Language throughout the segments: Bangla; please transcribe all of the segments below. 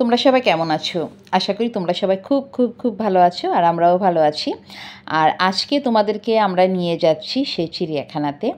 তোমরা সবাই কেমন আছো আশা করি তোমরা সবাই খুব খুব খুব ভালো আছো আর আমরাও ভালো আছি আর আজকে তোমাদেরকে আমরা নিয়ে যাচ্ছি সেই চিড়িয়াখানাতে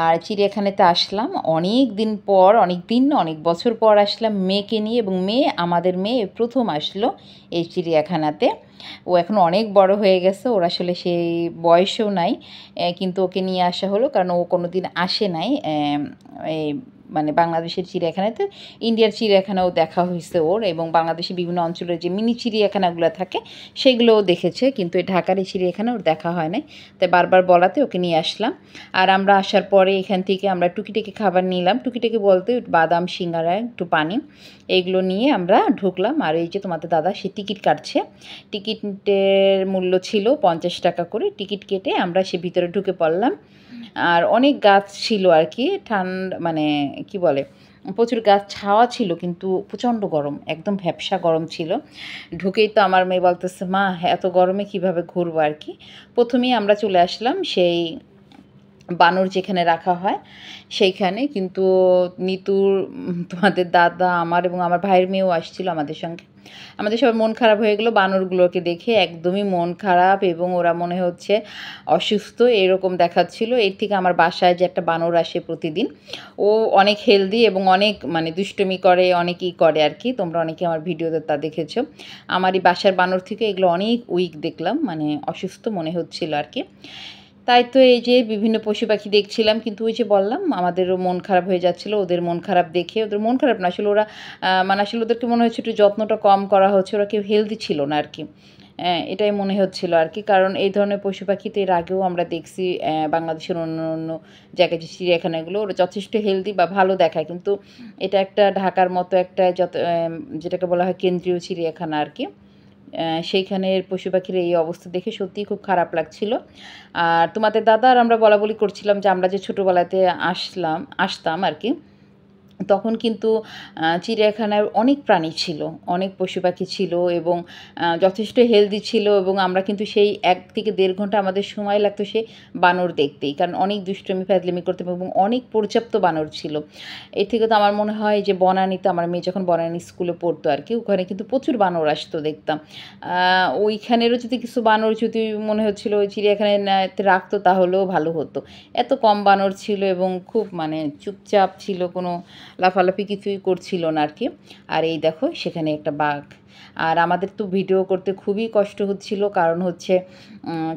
আর চিড়িয়াখানাতে আসলাম অনেক দিন পর অনেক দিন অনেক বছর পর আসলাম মেয়েকে নিয়ে এবং মেয়ে আমাদের মেয়ে প্রথম আসলো এই চিড়িয়াখানাতে ও এখন অনেক বড় হয়ে গেছে ওর আসলে সেই বয়সেও নাই কিন্তু ওকে নিয়ে আসা হলো কারণ ও কোনো দিন আসে নাই মানে বাংলাদেশের চিড়িয়াখানাতে ইন্ডিয়ার চিড়িয়াখানাও দেখা হয়েছে ওর এবং বাংলাদেশের বিভিন্ন অঞ্চলের যে মিনি চিড়িয়াখানাগুলো থাকে সেগুলোও দেখেছে কিন্তু এই ঢাকার এই চিড়িয়াখানা ওর দেখা হয় নাই তাই বারবার বলাতে ওকে নিয়ে আসলাম আর আমরা আসার পরে এখান থেকে আমরা টুকিটাকি খাবার নিলাম টুকিটাকি বলতে বাদাম সিঙ্গারা একটু পানি এইগুলো নিয়ে আমরা ঢুকলাম আর এই যে তোমাদের দাদা সে টিকিট কাটছে টিকিটের মূল্য ছিল পঞ্চাশ টাকা করে টিকিট কেটে আমরা সে ভিতরে ঢুকে পড়লাম আর অনেক গাছ ছিল আর কি ঠান্ডা মানে কি বলে প্রচুর গাছ ছাওয়া ছিল কিন্তু প্রচণ্ড গরম একদম ভ্যাবসা গরম ছিল ঢুকেই তো আমার মেয়ে বলতেছে মা এত গরমে কিভাবে ঘুরবো আর কি প্রথমেই আমরা চলে আসলাম সেই বানর যেখানে রাখা হয় সেইখানে কিন্তু নিতুর তোমাদের দাদা আমার এবং আমার ভাইয়ের মেয়েও আসছিল আমাদের সঙ্গে আমাদের সবার মন খারাপ হয়ে গেলো বানরগুলোকে দেখে একদমই মন খারাপ এবং ওরা মনে হচ্ছে অসুস্থ এরকম দেখাচ্ছিল এর থেকে আমার বাসায় যে একটা বানর আসে প্রতিদিন ও অনেক হেলদি এবং অনেক মানে দুষ্টমি করে অনেকেই করে আর কি তোমরা অনেকে আমার ভিডিওতে তা দেখেছো আমার এই বাসার বানর থেকে এগুলো অনেক উইক দেখলাম মানে অসুস্থ মনে হচ্ছিল আর কি তাই তো এই যে বিভিন্ন পশু পাখি দেখছিলাম কিন্তু ওই যে বললাম আমাদেরও মন খারাপ হয়ে যাচ্ছিল ওদের মন খারাপ দেখে ওদের মন খারাপ না আসলে ওরা মানে আসলে ওদেরকে মনে হচ্ছে একটু যত্নটা কম করা হচ্ছে ওরা কেউ হেলদি ছিল না আর কি হ্যাঁ, এটাই মনে হচ্ছিল আর কি কারণ এই ধরনের পশু পাখিতে এর আগেও আমরা দেখছি বাংলাদেশের অন্য অন্য জায়গায় যে চিড়িয়াখানাগুলো ওরা যথেষ্ট হেলদি বা ভালো দেখায় কিন্তু এটা একটা ঢাকার মতো একটা যত যেটাকে বলা হয় কেন্দ্রীয় চিড়িয়াখানা আর কি সেইখানের পশু পাখির এই অবস্থা দেখে সত্যিই খুব খারাপ লাগছিল আর তোমাদের দাদা আর আমরা বলা বলি করছিলাম যে আমরা যে ছোটোবেলাতে আসলাম আসতাম আর কি তখন কিন্তু চিড়িয়াখানায় অনেক প্রাণী ছিল অনেক পশু পাখি ছিল এবং যথেষ্ট হেলদি ছিল এবং আমরা কিন্তু সেই এক থেকে দেড় ঘন্টা আমাদের সময় লাগতো সে বানর দেখতেই কারণ অনেক দুষ্টমি ফ্যাদলিমি করতাম এবং অনেক পর্যাপ্ত বানর ছিল এর থেকে তো আমার মনে হয় যে বনানিতে আমার মেয়ে যখন বনানী স্কুলে পড়তো আর কি ওখানে কিন্তু প্রচুর বানর আসতো দেখতাম ওইখানেরও যদি কিছু বানর যদি মনে হচ্ছিল ওই চিড়িয়াখানায় রাখতো তাহলেও ভালো হতো এত কম বানর ছিল এবং খুব মানে চুপচাপ ছিল কোনো লাফালাফি কিছুই করছিল না আর কি আর এই দেখো সেখানে একটা বাঘ আর আমাদের তো ভিডিও করতে খুবই কষ্ট হচ্ছিল কারণ হচ্ছে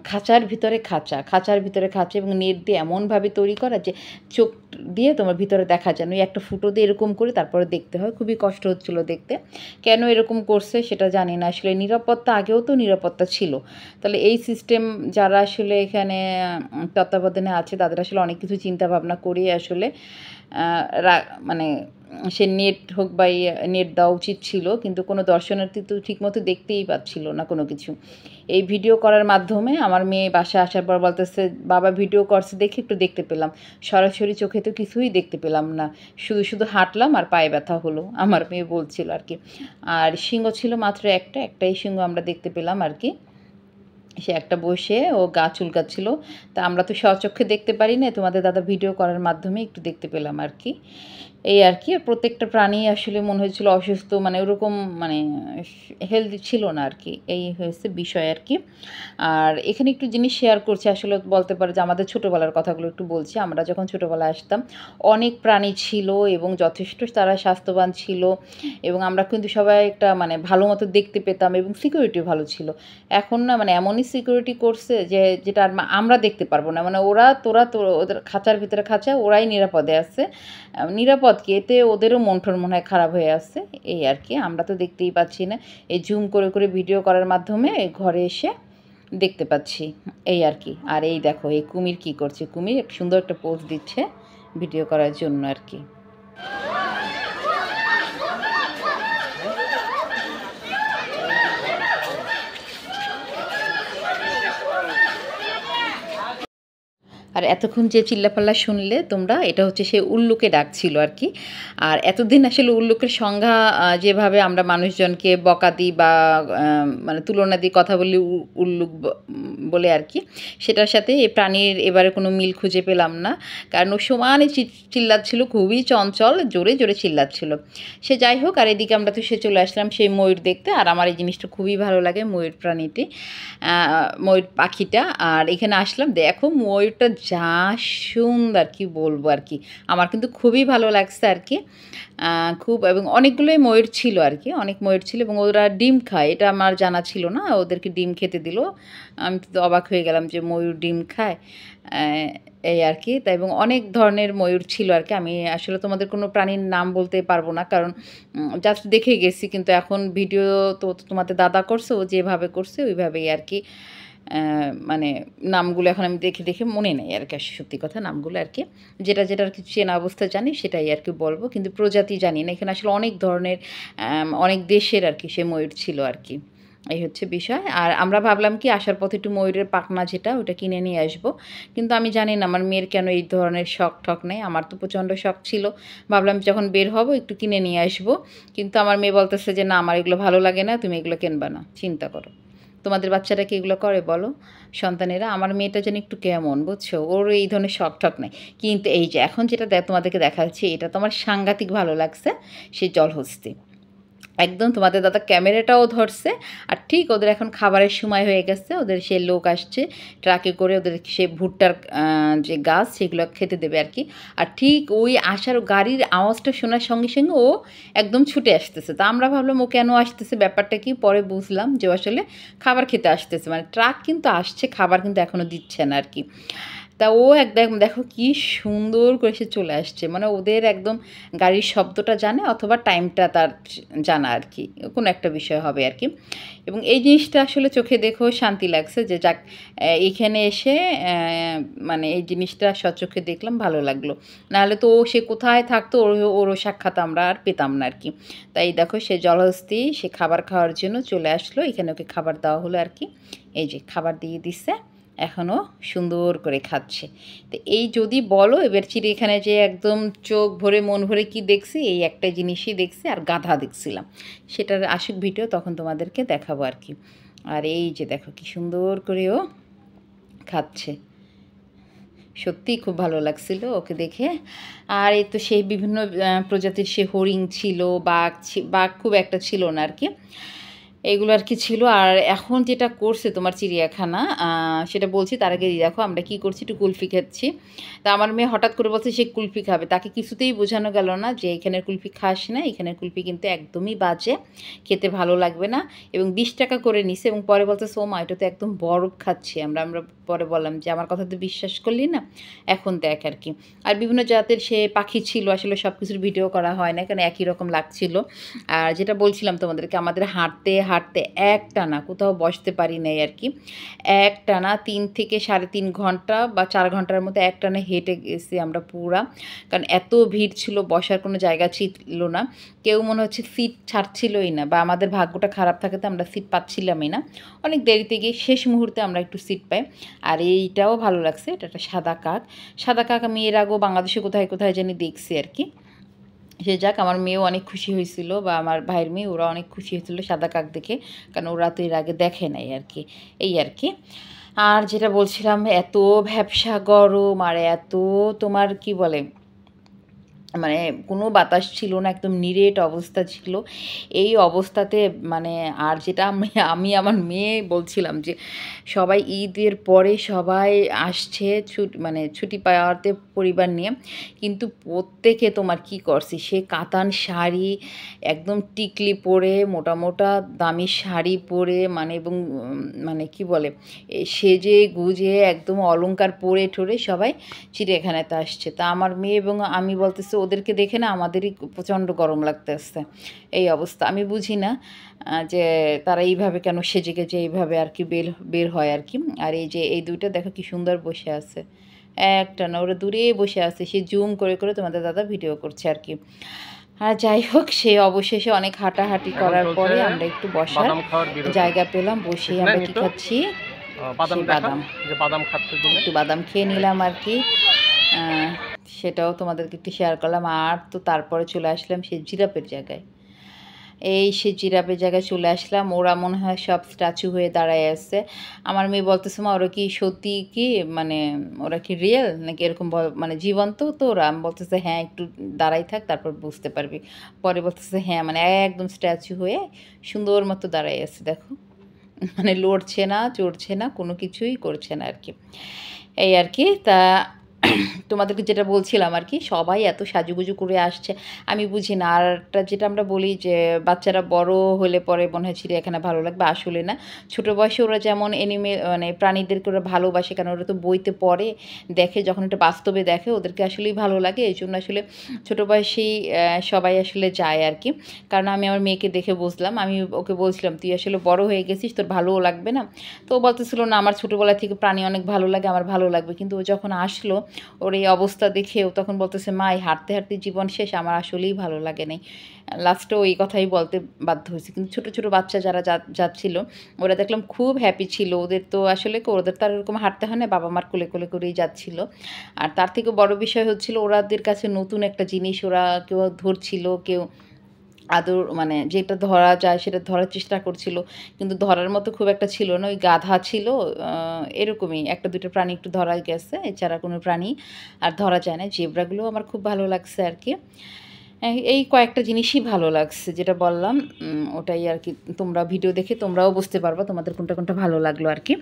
খাঁচার ভিতরে খাঁচা খাঁচার ভিতরে খাঁচা এবং নেট দিয়ে এমনভাবে তৈরি করা যে চোখ দিয়ে তোমার ভিতরে দেখা যায় ওই একটা ফুটো দিয়ে এরকম করে তারপরে দেখতে হয় খুবই কষ্ট হচ্ছিল দেখতে কেন এরকম করছে সেটা জানি না আসলে নিরাপত্তা আগেও তো নিরাপত্তা ছিল তাহলে এই সিস্টেম যারা আসলে এখানে তত্ত্বাবধানে আছে তাদের আসলে অনেক কিছু চিন্তা ভাবনা করে আসলে মানে সে নেট হোক বা নেট দেওয়া উচিত ছিল কিন্তু কোনো দর্শনার্থী তো ঠিকমতো দেখতেই পাচ্ছিল না কোনো কিছু এই ভিডিও করার মাধ্যমে আমার মেয়ে বাসায় আসার পর বলতেছে বাবা ভিডিও করছে দেখে একটু দেখতে পেলাম সরাসরি চোখে তো কিছুই দেখতে পেলাম না শুধু শুধু হাঁটলাম আর পায়ে ব্যথা হলো আমার মেয়ে বলছিল আর কি আর সিংহ ছিল মাত্র একটা একটাই সিংহ আমরা দেখতে পেলাম আর কি সে একটা বসে ও গা চুলকাচ্ছিল তা আমরা তো সচক্ষে দেখতে পারি না তোমাদের দাদা ভিডিও করার মাধ্যমে একটু দেখতে পেলাম আর কি এই আর কি আর প্রত্যেকটা প্রাণী আসলে মনে হয়েছিল অসুস্থ মানে ওরকম মানে হেলদি ছিল না আর কি এই হয়েছে বিষয় আর কি আর এখানে একটু জিনিস শেয়ার করছি আসলে বলতে পারে যে আমাদের ছোটোবেলার কথাগুলো একটু বলছি আমরা যখন ছোটোবেলায় আসতাম অনেক প্রাণী ছিল এবং যথেষ্ট তারা স্বাস্থ্যবান ছিল এবং আমরা কিন্তু সবাই একটা মানে ভালো মতো দেখতে পেতাম এবং সিকিউরিটি ভালো ছিল এখন না মানে এমনই সিকিউরিটি করছে যে যেটা আমরা দেখতে পারবো না মানে ওরা তোরা তো ওদের খাঁচার ভিতরে খাঁচা ওরাই নিরাপদে আছে নিরাপদ কি এতে ওদেরও মন ঠোর মনে হয় খারাপ হয়ে আসছে এই আর কি আমরা তো দেখতেই পাচ্ছি না এই জুম করে করে ভিডিও করার মাধ্যমে ঘরে এসে দেখতে পাচ্ছি এই আর কি আর এই দেখো এই কুমির কি করছে কুমির সুন্দর একটা পোজ দিচ্ছে ভিডিও করার জন্য আর কি আর এতক্ষণ যে চিল্লাপাল্লা শুনলে তোমরা এটা হচ্ছে সে উল্লুকে ডাকছিল আর কি আর এতদিন আসলে উল্লুকের সংজ্ঞা যেভাবে আমরা মানুষজনকে বকা দিই বা মানে তুলনা দিই কথা বলি উল্লুক বলে আর কি সেটার সাথে এই প্রাণীর এবারে কোনো মিল খুঁজে পেলাম না কারণ ও সমানে চিল্লাচ্ছিল খুবই চঞ্চল জোরে জোরে চিল্লাচ্ছিল সে যাই হোক আর এদিকে আমরা তো সে চলে আসলাম সেই ময়ূর দেখতে আর আমার এই জিনিসটা খুবই ভালো লাগে ময়ূর প্রাণীটি ময়ূর পাখিটা আর এখানে আসলাম দেখো ময়ূরটা যা সুন্দর কি বলবো আর কি আমার কিন্তু খুবই ভালো লাগছে আর কি খুব এবং অনেকগুলোই ময়ূর ছিল আর কি অনেক ময়ূর ছিল এবং ওরা ডিম খায় এটা আমার জানা ছিল না ওদেরকে ডিম খেতে দিল আমি তো অবাক হয়ে গেলাম যে ময়ূর ডিম খায় এই আর কি তাই এবং অনেক ধরনের ময়ূর ছিল আর কি আমি আসলে তোমাদের কোনো প্রাণীর নাম বলতে পারবো না কারণ জাস্ট দেখে গেছি কিন্তু এখন ভিডিও তো তোমাদের দাদা করছে ও যেভাবে করছে ওইভাবেই আর কি মানে নামগুলো এখন আমি দেখে দেখে মনে নেই আর কি সত্যি কথা নামগুলো আর কি যেটা যেটা আর কি চেনা অবস্থা জানি সেটাই আর কি বলবো কিন্তু প্রজাতি জানি না এখানে আসলে অনেক ধরনের অনেক দেশের আর কি সে ময়ূর ছিল আর কি এই হচ্ছে বিষয় আর আমরা ভাবলাম কি আসার পথে একটু ময়ূরের পাখনা যেটা ওটা কিনে নিয়ে আসব কিন্তু আমি জানি না আমার মেয়ের কেন এই ধরনের শখ ঠক নেই আমার তো প্রচণ্ড শখ ছিল ভাবলাম যখন বের হব একটু কিনে নিয়ে আসব কিন্তু আমার মেয়ে বলতেছে যে না আমার এগুলো ভালো লাগে না তুমি এগুলো কিনবা না চিন্তা করো তোমাদের বাচ্চারা কি এগুলো করে বলো সন্তানেরা আমার মেয়েটা যেন একটু কেমন বুঝছো ওর এই ধরনের শখ ঠক নাই কিন্তু এই যে এখন যেটা তোমাদেরকে দেখাচ্ছি এটা তোমার সাংঘাতিক ভালো লাগছে সেই হস্তি একদম তোমাদের দাদা ক্যামেরাটাও ধরছে আর ঠিক ওদের এখন খাবারের সময় হয়ে গেছে ওদের সে লোক আসছে ট্রাকে করে ওদের সে ভুট্টার যে গাছ সেগুলো খেতে দেবে আর কি আর ঠিক ওই আসার গাড়ির আওয়াজটা শোনার সঙ্গে সঙ্গে ও একদম ছুটে আসতেছে তা আমরা ভাবলাম ও কেন আসতেছে ব্যাপারটা কি পরে বুঝলাম যে আসলে খাবার খেতে আসতেছে মানে ট্রাক কিন্তু আসছে খাবার কিন্তু এখনও দিচ্ছে না আর কি তা ও একদম দেখো কি সুন্দর করে সে চলে আসছে মানে ওদের একদম গাড়ির শব্দটা জানে অথবা টাইমটা তার জানা আর কি কোনো একটা বিষয় হবে আর কি এবং এই জিনিসটা আসলে চোখে দেখো শান্তি লাগছে যে যাক এখানে এসে মানে এই জিনিসটা সচোখে দেখলাম ভালো লাগলো নাহলে তো ও সে কোথায় থাকতো ওর ওরও সাক্ষাৎ আমরা আর পেতাম না আর কি তাই দেখো সে জলহস্তি সে খাবার খাওয়ার জন্য চলে আসলো এখানে ওকে খাবার দেওয়া হলো আর কি এই যে খাবার দিয়ে দিচ্ছে এখনও সুন্দর করে খাচ্ছে তো এই যদি বলো এবার চিড়িয়াখানে যে একদম চোখ ভরে মন ভরে কি দেখছি এই একটা জিনিসই দেখছি আর গাধা দেখছিলাম সেটার আসুক ভিডিও তখন তোমাদেরকে দেখাবো আর কি আর এই যে দেখো কি সুন্দর করে ও খাচ্ছে সত্যিই খুব ভালো লাগছিল ওকে দেখে আর এই তো সেই বিভিন্ন প্রজাতির সে হরিণ ছিল বাঘ বাঘ খুব একটা ছিল না আর কি এগুলো আর কি ছিল আর এখন যেটা করছে তোমার চিড়িয়াখানা সেটা বলছি তার আগে দেখো আমরা কি করছি একটু কুলফি খাচ্ছি তা আমার মেয়ে হঠাৎ করে বলছে সে কুলফি খাবে তাকে কিছুতেই বোঝানো গেল না যে এখানের কুলফি খাস না এখানের কুলফি কিন্তু একদমই বাজে খেতে ভালো লাগবে না এবং বিশ টাকা করে নিছে এবং পরে বলছে সোমা এটা তো একদম বরফ খাচ্ছি আমরা আমরা পরে বললাম যে আমার কথা তো বিশ্বাস করলি না এখন দেখ আর কি আর বিভিন্ন জাতের সে পাখি ছিল আসলে সব কিছুর ভিডিও করা হয় না কারণ একই রকম লাগছিল আর যেটা বলছিলাম তোমাদেরকে আমাদের হাঁটতে হাঁটতে এক টানা কোথাও বসতে পারি নাই আর কি এক টানা তিন থেকে সাড়ে তিন ঘন্টা বা চার ঘন্টার মতো এক টানা হেঁটে গেছি আমরা পুরা কারণ এত ভিড় ছিল বসার কোনো জায়গা ছিল না কেউ মনে হচ্ছে সিট ছাড়ছিলই না বা আমাদের ভাগ্যটা খারাপ থাকে তো আমরা সিট পাচ্ছিলামই না অনেক দেরিতে গিয়ে শেষ মুহূর্তে আমরা একটু সিট পাই আর এইটাও ভালো লাগছে এটা একটা সাদা কাক সাদা কাক আমি এর আগেও বাংলাদেশে কোথায় কোথায় জানি দেখছি আর কি সে যাক আমার মেয়েও অনেক খুশি হয়েছিল বা আমার ভাইয়ের মেয়ে ওরা অনেক খুশি হয়েছিল সাদা কাক দেখে কারণ ওরা তো এর আগে দেখে নাই আর কি এই আর কি আর যেটা বলছিলাম এত ব্যবসা গরম আর এত তোমার কি বলে মানে কোনো বাতাস ছিল না একদম নিরেট অবস্থা ছিল এই অবস্থাতে মানে আর যেটা আমি আমি আমার মেয়ে বলছিলাম যে সবাই ঈদের পরে সবাই আসছে ছুট মানে ছুটি পাওয়াতে পরিবার নিয়ে কিন্তু প্রত্যেকে তোমার কি করছে সে কাতান শাড়ি একদম টিকলি পরে মোটা মোটা দামি শাড়ি পরে মানে এবং মানে কি বলে সেজে গুজে একদম অলঙ্কার পরে ঠোরে সবাই চিড়িয়াখানাতে আসছে তা আমার মেয়ে এবং আমি বলতেছি ওদেরকে দেখে না আমাদেরই প্রচণ্ড গরম লাগতে আসছে এই অবস্থা আমি বুঝি না যে তারা এইভাবে কেন সেজে গেছে এইভাবে আর কি বের বের হয় আর কি আর এই যে এই দুইটা দেখো কি সুন্দর বসে আছে একটা না ওরা দূরে বসে আছে সে জুম করে করে তোমাদের দাদা ভিডিও করছে আর কি আর যাই হোক সে অবশেষে অনেক হাঁটাহাঁটি করার পরে আমরা একটু বসার জায়গা পেলাম বসে আমরা কি খাচ্ছি বাদাম একটু বাদাম খেয়ে নিলাম আর কি সেটাও তোমাদেরকে একটু শেয়ার করলাম আর তো তারপরে চলে আসলাম সেই জিরাপের জায়গায় এই সে জিরাপের জায়গায় চলে আসলাম ওরা মনে হয় সব স্ট্যাচু হয়ে দাঁড়ায় আছে আমার মেয়ে বলতেছে মা ওরা কি সত্যি কি মানে ওরা কি রিয়েল নাকি এরকম মানে জীবন্ত তো ওরা আমি বলতেছে হ্যাঁ একটু দাঁড়াই থাক তারপর বুঝতে পারবি পরে বলতেছে হ্যাঁ মানে একদম স্ট্যাচু হয়ে সুন্দর মতো দাঁড়াই আছে দেখো মানে লড়ছে না চড়ছে না কোনো কিছুই করছে না আর কি এই আর কি তা তোমাদেরকে যেটা বলছিলাম আর কি সবাই এত সাজুগুজু করে আসছে আমি বুঝি না আরটা যেটা আমরা বলি যে বাচ্চারা বড় হলে পরে মনে হয় চিড়িয়াখানা এখানে ভালো লাগবে আসলে না ছোটো বয়সে ওরা যেমন এনিমে মানে প্রাণীদেরকে ওরা ভালোবাসে কারণ ওরা তো বইতে পড়ে দেখে যখন এটা বাস্তবে দেখে ওদেরকে আসলেই ভালো লাগে এই জন্য আসলে ছোটো বয়সেই সবাই আসলে যায় আর কি কারণ আমি আমার মেয়েকে দেখে বুঝলাম আমি ওকে বলছিলাম তুই আসলে বড় হয়ে গেছিস তোর ভালোও লাগবে না তো ও বলতেছিল না আমার ছোটোবেলা থেকে প্রাণী অনেক ভালো লাগে আমার ভালো লাগবে কিন্তু ও যখন আসলো ওর এই অবস্থা দেখেও তখন বলতেছে মা এই হাঁটতে হাঁটতে জীবন শেষ আমার আসলেই ভালো লাগে নাই লাস্টে ওই কথাই বলতে বাধ্য হয়েছে কিন্তু ছোট ছোট বাচ্চা যারা যাচ্ছিল ওরা দেখলাম খুব হ্যাপি ছিল ওদের তো আসলে ওদের তো আর এরকম হাঁটতে হয় না বাবা মার কোলে কোলে করেই যাচ্ছিল আর তার থেকে বড় বিষয় হচ্ছিল ওরাদের কাছে নতুন একটা জিনিস ওরা কেউ ধরছিল কেউ আদর মানে যেটা ধরা যায় সেটা ধরার চেষ্টা করছিল কিন্তু ধরার মতো খুব একটা ছিল না ওই গাধা ছিল এরকমই একটা দুটো প্রাণী একটু ধরা গেছে এছাড়া কোনো প্রাণী আর ধরা যায় না জেবরাগুলো আমার খুব ভালো লাগছে আর কি এই কয়েকটা জিনিসই ভালো লাগছে যেটা বললাম ওটাই আর কি তোমরা ভিডিও দেখে তোমরাও বুঝতে পারবা তোমাদের কোনটা কোনটা ভালো লাগলো আর কি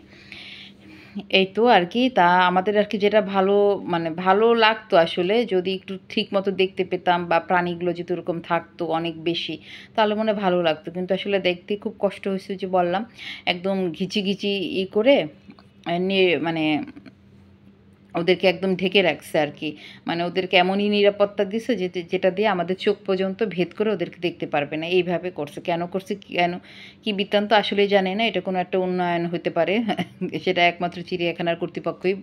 এই তো আর কি তা আমাদের আর কি যেটা ভালো মানে ভালো লাগতো আসলে যদি একটু ঠিক মতো দেখতে পেতাম বা প্রাণীগুলো যদি ওরকম থাকতো অনেক বেশি তাহলে মনে ভালো লাগতো কিন্তু আসলে দেখতে খুব কষ্ট হয়েছে যে বললাম একদম ঘিচি ঘিচি ই করে নিয়ে মানে ওদেরকে একদম ঢেকে রাখছে আর কি মানে ওদেরকে এমনই নিরাপত্তা দিছে যে যেটা দিয়ে আমাদের চোখ পর্যন্ত ভেদ করে ওদেরকে দেখতে পারবে না এইভাবে করছে কেন করছে কেন কি বৃত্তান্ত আসলে জানে না এটা কোনো একটা উন্নয়ন হতে পারে সেটা একমাত্র চিড়িয়াখানার কর্তৃপক্ষই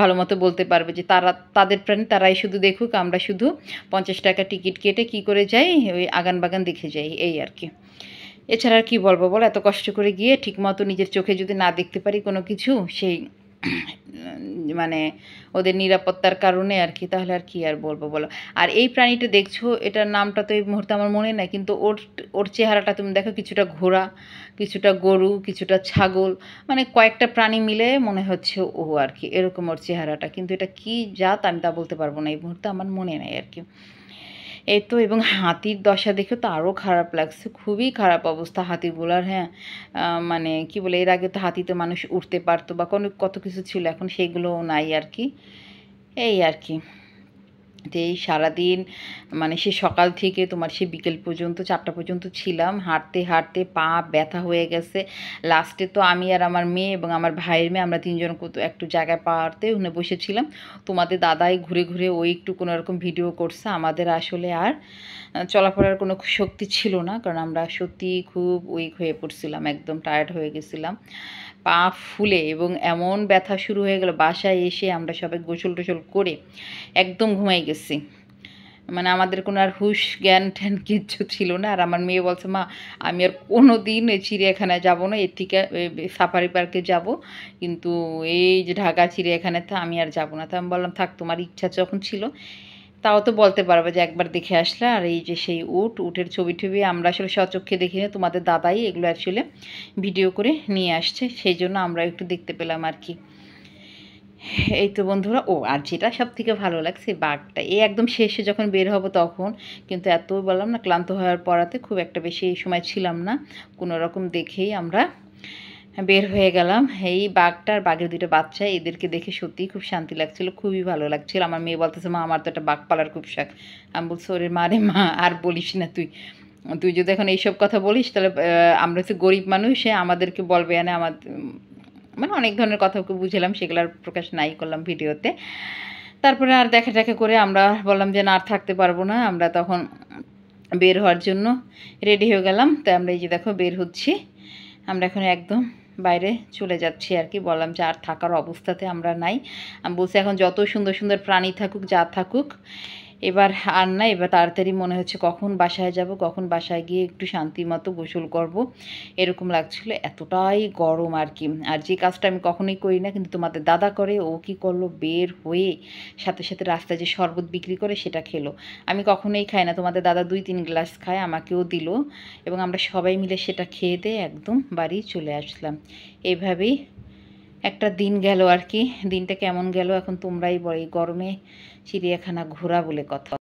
ভালো মতো বলতে পারবে যে তারা তাদের প্রাণী তারাই শুধু দেখুক আমরা শুধু পঞ্চাশ টাকা টিকিট কেটে কি করে যাই ওই আগান বাগান দেখে যাই এই আর কি এছাড়া আর কী বলবো বল এত কষ্ট করে গিয়ে ঠিকমতো নিজের চোখে যদি না দেখতে পারি কোনো কিছু সেই মানে ওদের নিরাপত্তার কারণে আর কি তাহলে আর কি আর বলবো বলো আর এই প্রাণীটা দেখছো এটার নামটা তো এই মুহূর্তে আমার মনে নাই কিন্তু ওর ওর চেহারাটা তুমি দেখো কিছুটা ঘোড়া কিছুটা গরু কিছুটা ছাগল মানে কয়েকটা প্রাণী মিলে মনে হচ্ছে ও আর কি এরকম ওর চেহারাটা কিন্তু এটা কি জাত আমি তা বলতে পারবো না এই মুহূর্তে আমার মনে নেই আর কি এতো তো এবং হাতির দশা দেখে তো আরও খারাপ লাগছে খুবই খারাপ অবস্থা হাতিগুলার হ্যাঁ মানে কি বলে এর আগে তো হাতিতে মানুষ উঠতে পারতো বা কোনো কত কিছু ছিল এখন সেগুলোও নাই আর কি এই আর কি যে সারাদিন মানে সে সকাল থেকে তোমার সে বিকেল পর্যন্ত চারটা পর্যন্ত ছিলাম হাঁটতে হাঁটতে পা ব্যথা হয়ে গেছে লাস্টে তো আমি আর আমার মেয়ে এবং আমার ভাইয়ের মেয়ে আমরা তিনজন একটু জায়গায় পাহাড়তে ওখানে বসেছিলাম তোমাদের দাদাই ঘুরে ঘুরে ওই একটু কোনো রকম ভিডিও করছে আমাদের আসলে আর চলাফেরার কোনো শক্তি ছিল না কারণ আমরা সত্যি খুব উইক হয়ে পড়ছিলাম একদম টায়ার্ড হয়ে গেছিলাম পা ফুলে এবং এমন ব্যথা শুরু হয়ে গেল বাসায় এসে আমরা সবাই গোসল টোসল করে একদম ঘুমাই গেছি মানে আমাদের কোনো আর হুশ জ্ঞান ঠ্যান কিচ্ছু ছিল না আর আমার মেয়ে বলছে মা আমি আর কোনো দিন চিড়িয়াখানায় যাবো না এর থেকে সাফারি পার্কে যাব কিন্তু এই যে ঢাকা চিড়িয়াখানাতে আমি আর যাব না তো আমি বললাম থাক তোমার ইচ্ছা যখন ছিল তাও তো বলতে পারবে যে একবার দেখে আসলে আর এই যে সেই উট উটের ছবি টবি আমরা আসলে স্বচক্ষে দেখি না তোমাদের দাদাই এগুলো আসলে ভিডিও করে নিয়ে আসছে সেই জন্য আমরা একটু দেখতে পেলাম আর কি এই তো বন্ধুরা ও আর যেটা সব থেকে ভালো লাগছে বাঘটা এই একদম শেষে যখন বের হব তখন কিন্তু এত বললাম না ক্লান্ত হওয়ার পড়াতে খুব একটা বেশি সময় ছিলাম না কোনো রকম দেখেই আমরা বের হয়ে গেলাম এই বাঘটার বাঘের দুটো বাচ্চা এদেরকে দেখে সত্যি খুব শান্তি লাগছিল খুবই ভালো লাগছিল আমার মেয়ে বলতেছে মা আমার তো একটা বাঘ পালার খুব শাক আমি বলছি ওরে মা রে মা আর বলিস না তুই তুই যদি এখন এইসব কথা বলিস তাহলে আমরা হচ্ছে গরিব মানুষ আমাদেরকে বলবে না আমার মানে অনেক ধরনের কথা ওকে বুঝলাম সেগুলো আর প্রকাশ নাই করলাম ভিডিওতে তারপরে আর দেখা দেখা করে আমরা বললাম যে না আর থাকতে পারবো না আমরা তখন বের হওয়ার জন্য রেডি হয়ে গেলাম তো আমরা এই যে দেখো বের হচ্ছি আমরা এখন একদম বাইরে চলে যাচ্ছি আর কি বললাম যে আর থাকার অবস্থাতে আমরা নাই আমি বলছি এখন যত সুন্দর সুন্দর প্রাণী থাকুক যা থাকুক এবার আর না এবার তাড়াতাড়ি মনে হচ্ছে কখন বাসায় যাব কখন বাসায় গিয়ে একটু শান্তি মতো গোসল করব এরকম লাগছিল এতটাই গরম আর কি আর যে কাজটা আমি কখনোই করি না কিন্তু তোমাদের দাদা করে ও কি করলো বের হয়ে সাথে সাথে রাস্তায় যে শরবত বিক্রি করে সেটা খেলো আমি কখনোই খাই না তোমাদের দাদা দুই তিন গ্লাস খায় আমাকেও দিল এবং আমরা সবাই মিলে সেটা খেয়ে দিয়ে একদম বাড়ি চলে আসলাম এইভাবেই একটা দিন গেল আর কি দিনটা কেমন গেল এখন তোমরাই বলো এই গরমে চিড়িয়াখানা ঘোরা বলে কথা